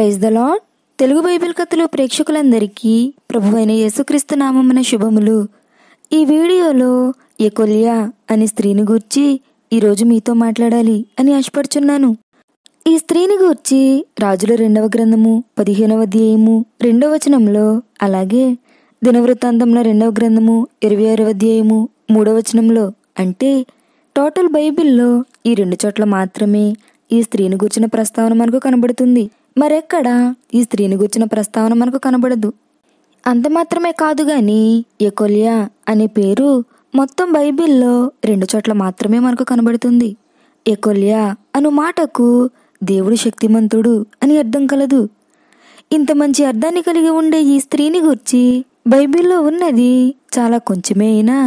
praise the Lord Telugu Bible కథలు ప్రేక్షకులందరికీ ప్రభువైన యేసుక్రీస్తు నామమున శుభములు ఈ వీడియోలో ఎకొలియా అనే స్త్రీని గూర్చి ఈరోజు మీతో మాట్లాడాలి అని ఆశపడుచున్నాను ఈ స్త్రీని గూర్చి రాజుల రెండవ గ్రంథము పదిహేనవ అధ్యాయము రెండవ వచనంలో అలాగే దినవృత్తాంతంలో రెండవ గ్రంథము ఇరవై ఆరవ అధ్యాయము మూడవ వచనంలో అంటే టోటల్ బైబిల్లో ఈ రెండు చోట్ల మాత్రమే ఈ స్త్రీని గుర్చిన ప్రస్తావన మనకు కనబడుతుంది మరెక్కడా ఈ స్త్రీని గుర్చిన ప్రస్తావన మనకు కనబడదు అంత మాత్రమే కాదు గాని ఎకొలియా అనే పేరు మొత్తం బైబిల్లో రెండు చోట్ల మాత్రమే మనకు కనబడుతుంది ఎకొలియా అను మాటకు దేవుడు శక్తిమంతుడు అని అర్థం కలదు ఇంత మంచి అర్థాన్ని కలిగి ఉండే ఈ స్త్రీని గుర్చి బైబిల్లో ఉన్నది చాలా కొంచెమే అయినా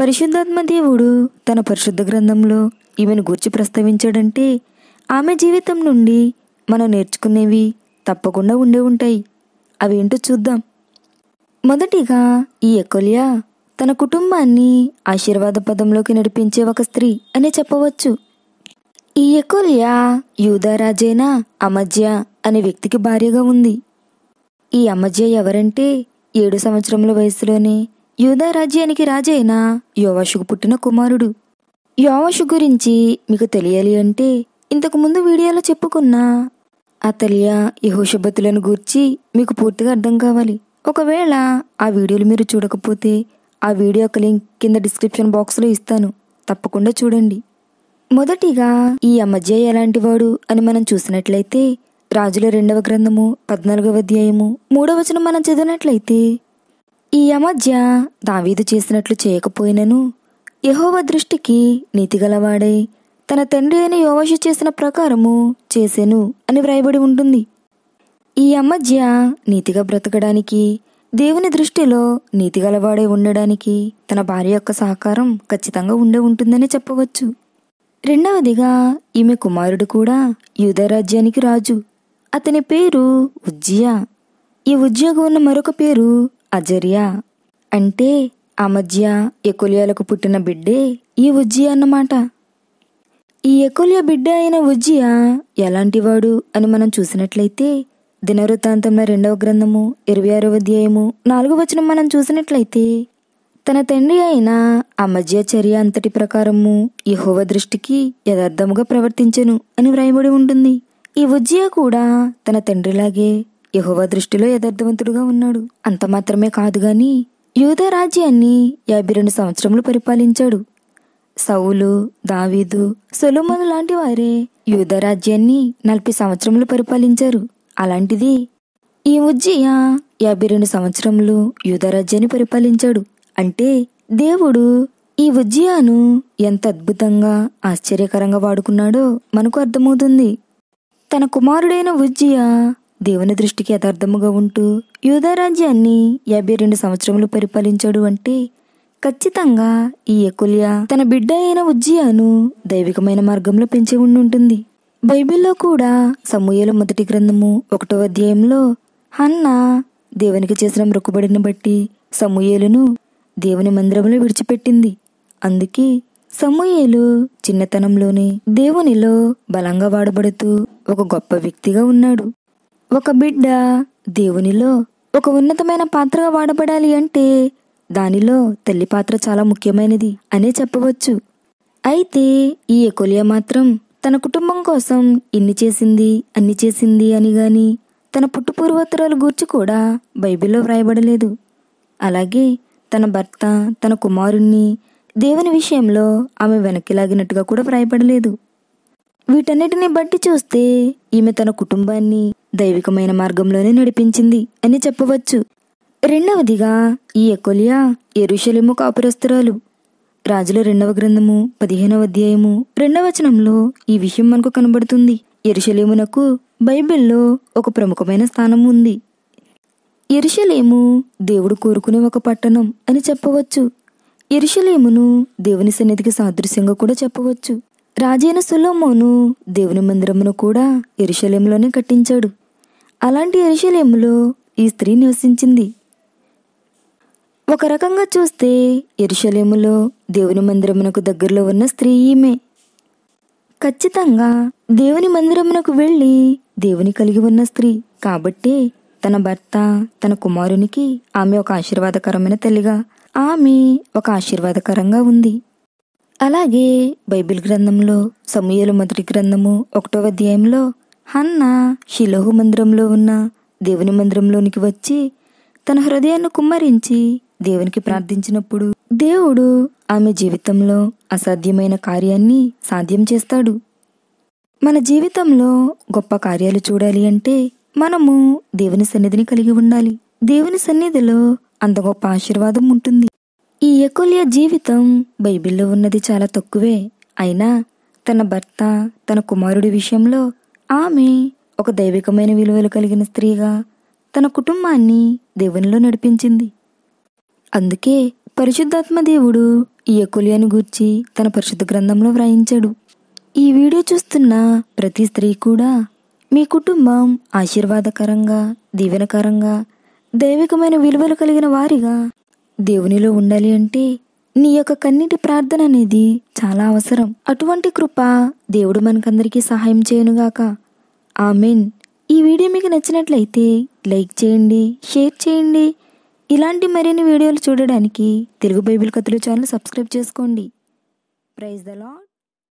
పరిశుద్ధాత్మ దేవుడు తన పరిశుద్ధ గ్రంథంలో ఈమెను గూర్చి ప్రస్తావించాడంటే ఆమె జీవితం నుండి మనం నేర్చుకునేవి తప్పకుండా ఉండే ఉంటాయి అవేంటో చూద్దాం మొదటిగా ఈ ఎకోలియా తన కుటుంబాన్ని ఆశీర్వాద పదంలోకి నడిపించే ఒక స్త్రీ అనే చెప్పవచ్చు ఈ ఎకోలియా రాజైన అమజ్య అనే వ్యక్తికి భార్యగా ఉంది ఈ అమజ్య ఎవరంటే ఏడు సంవత్సరముల వయసులోనే రాజ్యానికి రాజైన యోవాషుకు పుట్టిన కుమారుడు యోవాషు గురించి మీకు తెలియాలి అంటే ఇంతకుముందు వీడియోలో చెప్పుకున్న ఆ అతలియా యహోషబతులను గూర్చి మీకు పూర్తిగా అర్థం కావాలి ఒకవేళ ఆ వీడియోలు మీరు చూడకపోతే ఆ వీడియో యొక్క లింక్ కింద డిస్క్రిప్షన్ బాక్స్లో ఇస్తాను తప్పకుండా చూడండి మొదటిగా ఈ అమధ్య ఎలాంటి వాడు అని మనం చూసినట్లయితే రాజుల రెండవ గ్రంథము పద్నాలుగవ అధ్యాయము మూడవ వచనం మనం చదివినట్లయితే ఈ అమధ్య దావీదు చేసినట్లు చేయకపోయినను యహోవ దృష్టికి నీతిగలవాడై తన తండ్రి అయిన యోవాషు చేసిన ప్రకారము చేసెను అని వ్రాయబడి ఉంటుంది ఈ అమ్మజ్య నీతిగా బ్రతకడానికి దేవుని దృష్టిలో నీతిగలవాడే ఉండడానికి తన భార్య యొక్క సహకారం ఖచ్చితంగా ఉండే ఉంటుందని చెప్పవచ్చు రెండవదిగా ఈమె కుమారుడు కూడా రాజ్యానికి రాజు అతని పేరు ఉజ్జియా ఈ ఉజ్జియాకు ఉన్న మరొక పేరు అజరియా అంటే అమజ్య ఎకులియాలకు పుట్టిన బిడ్డే ఈ ఉజ్జియా అన్నమాట ఈ ఎకుల్య బిడ్డ అయిన ఉజ్జియ ఎలాంటివాడు అని మనం చూసినట్లయితే దినవృత్తాంతంలో రెండవ గ్రంథము ఇరవై ఆరవ అధ్యాయము నాలుగవ వచనం మనం చూసినట్లయితే తన తండ్రి అయిన అమజ్య చర్య అంతటి ప్రకారము యహోవ దృష్టికి యథార్థముగా ప్రవర్తించను అని వ్రాయబడి ఉంటుంది ఈ ఉజ్జియ కూడా తన తండ్రిలాగే యహోవ దృష్టిలో యథార్థవంతుడుగా ఉన్నాడు అంత మాత్రమే కాదు గాని యూదా రాజ్యాన్ని యాభై రెండు సంవత్సరములు పరిపాలించాడు సౌలు దావీదు సొలుమను లాంటి వారే యూధరాజ్యాన్ని నలభై సంవత్సరములు పరిపాలించారు అలాంటిది ఈ ఉజ్జియా యాభై రెండు సంవత్సరములు యూధరాజ్యాన్ని పరిపాలించాడు అంటే దేవుడు ఈ ఉజ్జియాను ఎంత అద్భుతంగా ఆశ్చర్యకరంగా వాడుకున్నాడో మనకు అర్థమవుతుంది తన కుమారుడైన ఉజ్జియా దేవుని దృష్టికి యథార్థముగా ఉంటూ యూధరాజ్యాన్ని యాభై రెండు సంవత్సరములు పరిపాలించాడు అంటే ఖచ్చితంగా ఈ ఎకుల్య తన బిడ్డ అయిన ఉజ్జియాను దైవికమైన మార్గంలో పెంచి ఉండుంటుంది బైబిల్లో కూడా సమూహల మొదటి గ్రంథము ఒకటో అధ్యాయంలో హన్న దేవునికి చేసిన మృక్కుబడిని బట్టి సమూహలను దేవుని మందిరంలో విడిచిపెట్టింది అందుకే సమూహలు చిన్నతనంలోనే దేవునిలో బలంగా వాడబడుతూ ఒక గొప్ప వ్యక్తిగా ఉన్నాడు ఒక బిడ్డ దేవునిలో ఒక ఉన్నతమైన పాత్రగా వాడబడాలి అంటే దానిలో తల్లి పాత్ర చాలా ముఖ్యమైనది అనే చెప్పవచ్చు అయితే ఈ ఎకోలియా మాత్రం తన కుటుంబం కోసం ఇన్ని చేసింది అన్ని చేసింది అని గాని తన పుట్టు గూర్చి కూడా బైబిల్లో వ్రాయబడలేదు అలాగే తన భర్త తన కుమారుణ్ణి దేవుని విషయంలో ఆమె వెనక్కి లాగినట్టుగా కూడా వ్రాయబడలేదు వీటన్నిటిని బట్టి చూస్తే ఈమె తన కుటుంబాన్ని దైవికమైన మార్గంలోనే నడిపించింది అని చెప్పవచ్చు రెండవదిగా ఈ ఎకొలియా ఎరుషలేము కాపురస్తురాలు రాజుల రెండవ గ్రంథము పదిహేనవ అధ్యాయము రెండవచనంలో ఈ విషయం మనకు కనబడుతుంది ఎరుషలేమునకు బైబిల్లో ఒక ప్రముఖమైన స్థానం ఉంది ఎరుషలేము దేవుడు కోరుకునే ఒక పట్టణం అని చెప్పవచ్చు ఎరుషలేమును దేవుని సన్నిధికి సాదృశ్యంగా కూడా చెప్పవచ్చు రాజైన సులోమోను దేవుని మందిరమును కూడా ఎరుషలేములోనే కట్టించాడు అలాంటి ఎరుషలేములో ఈ స్త్రీ నివసించింది ఒక రకంగా చూస్తే ఇరుషలేములో దేవుని మందిరమునకు దగ్గరలో ఉన్న స్త్రీ ఈమె ఖచ్చితంగా దేవుని మందిరమునకు వెళ్ళి దేవుని కలిగి ఉన్న స్త్రీ కాబట్టే తన భర్త తన కుమారునికి ఆమె ఒక ఆశీర్వాదకరమైన తల్లిగా ఆమె ఒక ఆశీర్వాదకరంగా ఉంది అలాగే బైబిల్ గ్రంథంలో సమూహల మొదటి గ్రంథము ఒకటో అధ్యాయంలో హన్న షిలోహు మందిరంలో ఉన్న దేవుని మందిరంలోనికి వచ్చి తన హృదయాన్ని కుమ్మరించి దేవునికి ప్రార్థించినప్పుడు దేవుడు ఆమె జీవితంలో అసాధ్యమైన కార్యాన్ని సాధ్యం చేస్తాడు మన జీవితంలో గొప్ప కార్యాలు చూడాలి అంటే మనము దేవుని సన్నిధిని కలిగి ఉండాలి దేవుని సన్నిధిలో అంత గొప్ప ఆశీర్వాదం ఉంటుంది ఈ ఎకుల్య జీవితం బైబిల్లో ఉన్నది చాలా తక్కువే అయినా తన భర్త తన కుమారుడి విషయంలో ఆమె ఒక దైవికమైన విలువలు కలిగిన స్త్రీగా తన కుటుంబాన్ని దేవునిలో నడిపించింది అందుకే పరిశుద్ధాత్మ దేవుడు ఈ ఎకులియను గూర్చి తన పరిశుద్ధ గ్రంథంలో వ్రాయించాడు ఈ వీడియో చూస్తున్న ప్రతి స్త్రీ కూడా మీ కుటుంబం ఆశీర్వాదకరంగా దీవెనకరంగా దైవికమైన విలువలు కలిగిన వారిగా దేవునిలో ఉండాలి అంటే నీ యొక్క కన్నీటి ప్రార్థన అనేది చాలా అవసరం అటువంటి కృప దేవుడు మనకందరికీ సహాయం చేయనుగాక ఆమెన్ ఈ వీడియో మీకు నచ్చినట్లయితే లైక్ చేయండి షేర్ చేయండి ఇలాంటి మరిన్ని వీడియోలు చూడడానికి తెలుగు బైబిల్ కథలు ఛానల్ సబ్స్క్రైబ్ చేసుకోండి ప్రైజ్ ద లాడ్